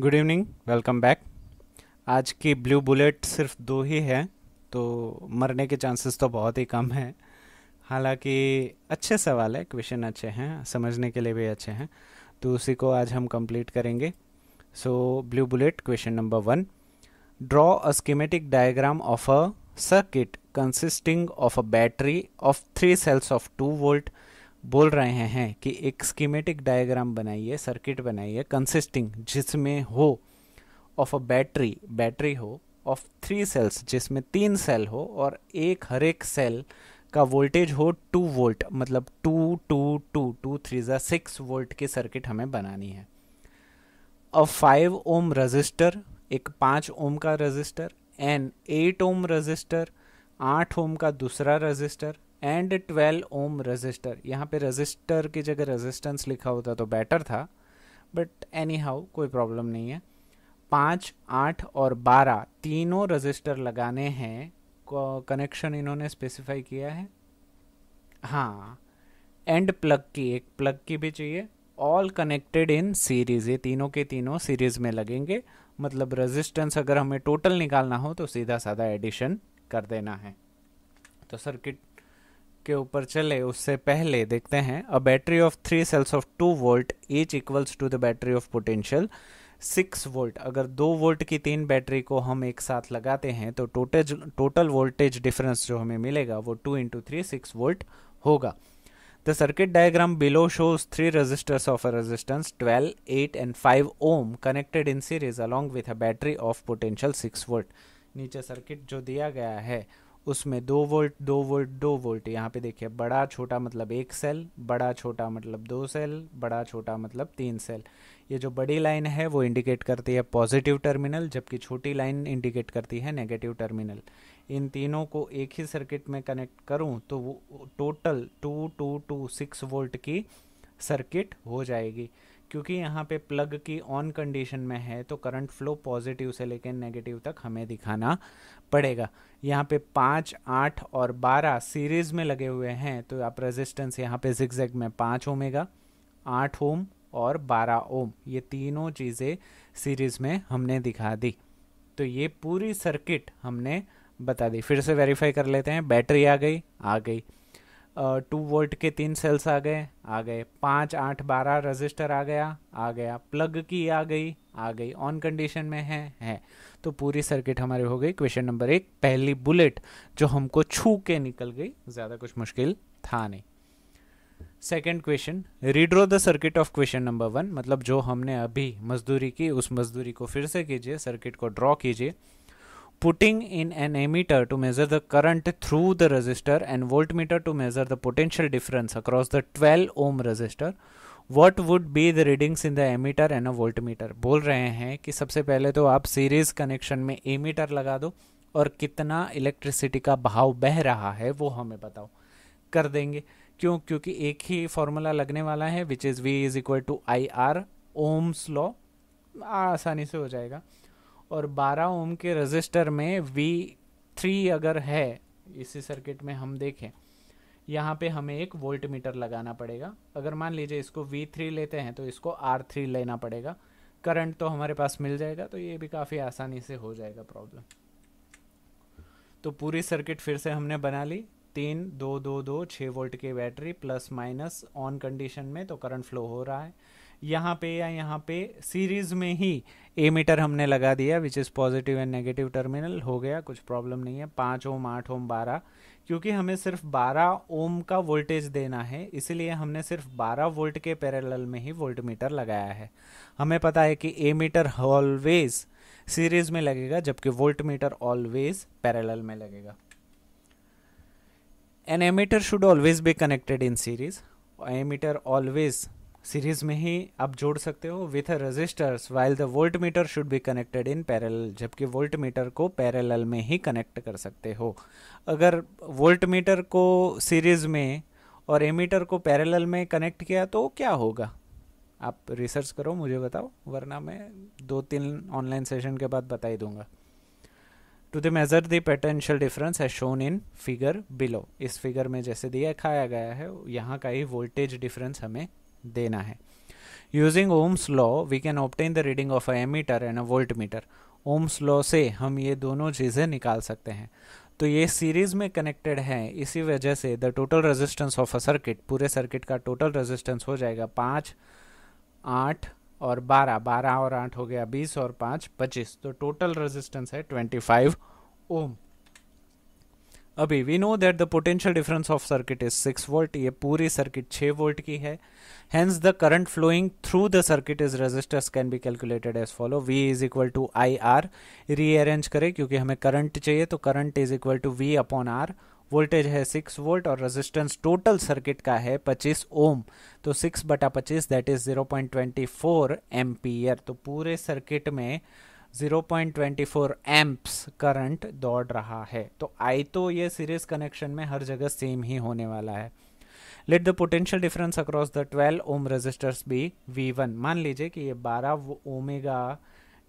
good evening welcome back आज की blue bullet सिर्फ दो ही है तो मरने के चांसेस तो बहुत ही कम है हालांकि अच्छे सवाल है क्वेश्चन अच्छे हैं समझने के लिए भी अच्छे हैं तो उसी को आज हम कंप्लीट करेंगे so blue bullet question number one draw a schematic diagram of a circuit consisting of a battery of three cells of two volt बोल रहे हैं, कि एक स्कीमेटिक डायग्राम बनाइए सर्किट बनाइए कंसिस्टिंग जिसमें हो ऑफ अ बैटरी बैटरी हो ऑफ थ्री सेल्स जिसमें तीन सेल हो और एक हर एक सेल का वोल्टेज हो टू वोल्ट मतलब two two two two three ज़ा सिक्स वोल्ट की सर्किट हमें बनानी है अ फाइव ओम रजिस्टर एक पाँच ओम का resistor an eight ohm resistor आठ ओम का दूसरा रजिस्टर एंड 12 ओम रजिस्टर यहाँ पे रजिस्टर की जगह रेजिस्टेंस लिखा होता तो बेटर था बट एनी हाउ कोई प्रॉब्लम नहीं है पाँच आठ और बारह तीनों रजिस्टर लगाने हैं कनेक्शन इन्होंने स्पेसिफाई किया है हाँ एंड प्लग की एक प्लग की भी चाहिए ऑल कनेक्टेड इन सीरीज ये तीनों के तीनों सीरीज में लगेंगे मतलब रेजिस्टेंस अगर हमें टोटल निकालना हो तो सीधा साधा एडिशन कर देना है तो सर्किट के ऊपर चले उससे पहले देखते हैं a battery of three cells of two volt each equals to the battery of potential six volt अगर दो वोल्ट की तीन बैटरी को हम एक साथ लगाते हैं तो टोटल टोटल वोल्टेज डिफरेंस जो हमें मिलेगा वो two into three six volt होगा the circuit diagram below shows three resistors of a resistance twelve eight and five ohm connected in series along with a battery of potential six volt नीचे circuit जो दिया गया है उसमें दो volt दो volt दो वोल्ट यहाँ पे देखिए बड़ा छोटा मतलब एक सेल बड़ा छोटा मतलब दो सेल बड़ा छोटा मतलब तीन सेल ये जो बड़ी लाइन है वो इंडिकेट करती है पॉजिटिव टर्मिनल जबकि छोटी लाइन इंडिकेट करती है नेगेटिव टर्मिनल इन तीनों को एक ही सर्किट में कनेक्ट करूँ तो वो total two two two six volt की सर्किट हो जाएगी क्योंकि यहाँ पे प्लग की ऑन कंडीशन में है तो करंट फ्लो पॉजिटिव से लेकर नेगेटिव तक हमें दिखाना पड़ेगा यहाँ पे पाँच आठ और बारह सीरीज में लगे हुए हैं तो आप रेजिस्टेंस यहाँ पे जिक्जैक में पाँच ओमेगा आठ ओम और बारह ओम ये तीनों चीज़ें सीरीज में हमने दिखा दी तो ये पूरी सर्किट हमने बता दी फिर से वेरीफाई कर लेते हैं बैटरी आ गई आ गई टू वोल्ट के तीन सेल्स आ गए आ गए पाँच आठ बारह रजिस्टर आ गया आ गया प्लग की आ गई आ गई ऑन कंडीशन में है है तो पूरी सर्किट हमारी हो गई क्वेश्चन नंबर एक पहली बुलेट जो हमको छू के निकल गई ज़्यादा कुछ मुश्किल था नहीं second question redraw the circuit of question number one मतलब जो हमने अभी मजदूरी की उस मजदूरी को फिर से कीजिए सर्किट को ड्रॉ कीजिए putting in an ammeter to measure the current through the resistor and voltmeter to measure the potential difference across the 12 ohm resistor what would be the readings in the ammeter and a voltmeter bol rahe hain ki sabse pehle to aap series connection mein ammeter laga do aur kitna electricity ka bahav beh raha hai wo hame batao kar denge kyun kyunki ek hi formula lagne wala hai which is v is equal to ir ohms law aasani se ho jayega और 12 ओम के register में we three अगर है इसी circuit में हम देखें यहाँ पे हमें एक वोल्ट मीटर लगाना पड़ेगा अगर मान लीजिए इसको वी थ्री लेते हैं तो इसको आर थ्री लेना पड़ेगा करंट तो हमारे पास मिल जाएगा तो ये भी काफ़ी आसानी से हो जाएगा प्रॉब्लम तो पूरी सर्किट फिर से हमने बना ली तीन दो दो दो छः वोल्ट की battery plus minus on condition में तो करंट फ्लो हो रहा है यहाँ पे या यहाँ पे सीरीज में ही ए मीटर हमने लगा दिया which is positive and negative terminal हो गया कुछ प्रॉब्लम नहीं है पाँच ओम आठ ओम बारह क्योंकि हमें सिर्फ बारह ओम का वोल्टेज देना है इसीलिए हमने सिर्फ बारह वोल्ट के पैरेलल में ही वोल्ट मीटर लगाया है हमें पता है कि ए मीटर ऑलवेज सीरीज में लगेगा जबकि वोल्ट मीटर ऑलवेज पैरेलल में लगेगा an ammeter should always be connected in series ammeter always series में ही आप जोड़ सकते हो with resistors while the volt meter should be connected in parallel जबकि वोल्ट मीटर को पैरल में ही कनेक्ट कर सकते हो अगर वोल्ट मीटर को सीरीज में और एमीटर को पैरल में कनेक्ट किया तो क्या होगा आप रिसर्च करो मुझे बताओ वरना मैं दो तीन ऑनलाइन सेशन के बाद बता ही दूंगा to the measure the potential difference है शोन इन फिगर बिलो इस फिगर में जैसे दिया खाया गया है यहाँ का ही वोल्टेज डिफरेंस हमें देना है using Ohm's law we can obtain the reading of a ammeter and a volt meter Ohm's law से हम ये दोनों चीज़ें निकाल सकते हैं तो ये सीरीज में कनेक्टेड है इसी वजह से the total resistance of a circuit पूरे सर्किट का टोटल रेजिस्टेंस हो जाएगा पाँच आठ और बारह बारह और आठ हो गया बीस और पाँच पच्चीस तो टोटल रेजिस्टेंस है ट्वेंटी फाइव ओम अभी we know that the potential difference of circuit is six volt ये पूरी सर्किट छ वोल्ट की है hence the current flowing through the circuit is resistors can be calculated as follow V is equal to I R rearrange करें क्योंकि हमें current चाहिए तो current is equal to V upon R voltage है six volt और resistance total circuit का है पच्चीस ओम तो सिक्स बटा पच्चीस that is zero point twenty four ampere तो पूरे सर्किट में 0.24 एम्प्स करंट दौड़ रहा है तो आई तो ये सीरीज कनेक्शन में हर जगह सेम ही होने वाला है let the potential difference across the 12 ohm resistors be V one मान लीजिए कि ये 12 ओमेगा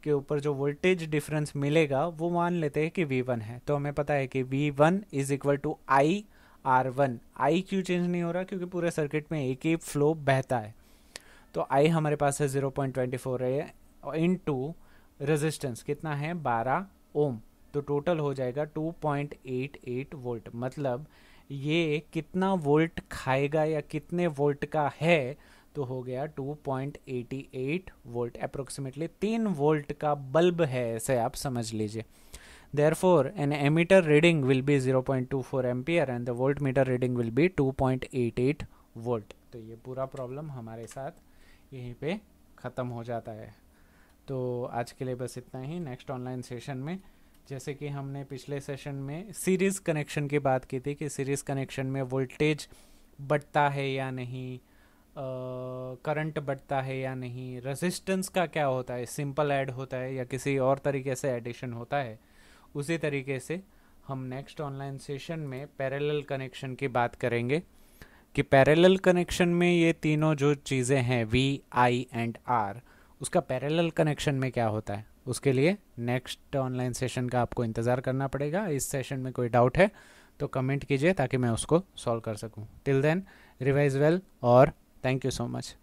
के ऊपर जो वोल्टेज डिफरेंस मिलेगा वो मान लेते हैं कि वी वन है तो हमें पता है कि V one is equal to I R one I क्यों चेंज नहीं हो रहा क्योंकि पूरे सर्किट में एक ही फ्लो बहता है तो आई हमारे पास है ज़ीरो पॉइंट ट्वेंटी फोर है इन टू रेजिस्टेंस कितना है 12 ओम तो टोटल हो जाएगा 2.88 वोल्ट मतलब ये कितना वोल्ट खाएगा या कितने वोल्ट का है तो हो गया 2.88 वोल्ट अप्रोक्सीमेटली तीन वोल्ट का बल्ब है ऐसे आप समझ लीजिए therefore an emitter reading will be 0.24 ampere and the voltmeter reading will be 2.88 volt तो ये पूरा प्रॉब्लम हमारे साथ यहीं पे ख़त्म हो जाता है तो आज के लिए बस इतना ही नेक्स्ट ऑनलाइन सेशन में जैसे कि हमने पिछले सेशन में सीरीज़ कनेक्शन की बात की थी कि सीरीज़ कनेक्शन में वोल्टेज बढ़ता है या नहीं करंट बढ़ता है या नहीं रेजिस्टेंस का क्या होता है सिंपल ऐड होता है या किसी और तरीके से एडिशन होता है उसी तरीके से हम नेक्स्ट ऑनलाइन सेशन में पैरेलल कनेक्शन की बात करेंगे कि पैरेलल कनेक्शन में ये तीनों जो चीज़ें हैं वी आई एंड आर उसका पैरेलल कनेक्शन में क्या होता है उसके लिए नेक्स्ट ऑनलाइन सेशन का आपको इंतज़ार करना पड़ेगा इस सेशन में कोई डाउट है तो कमेंट कीजिए ताकि मैं उसको सॉल्व कर सकूं टिल देन रिवाइज वेल और थैंक यू सो मच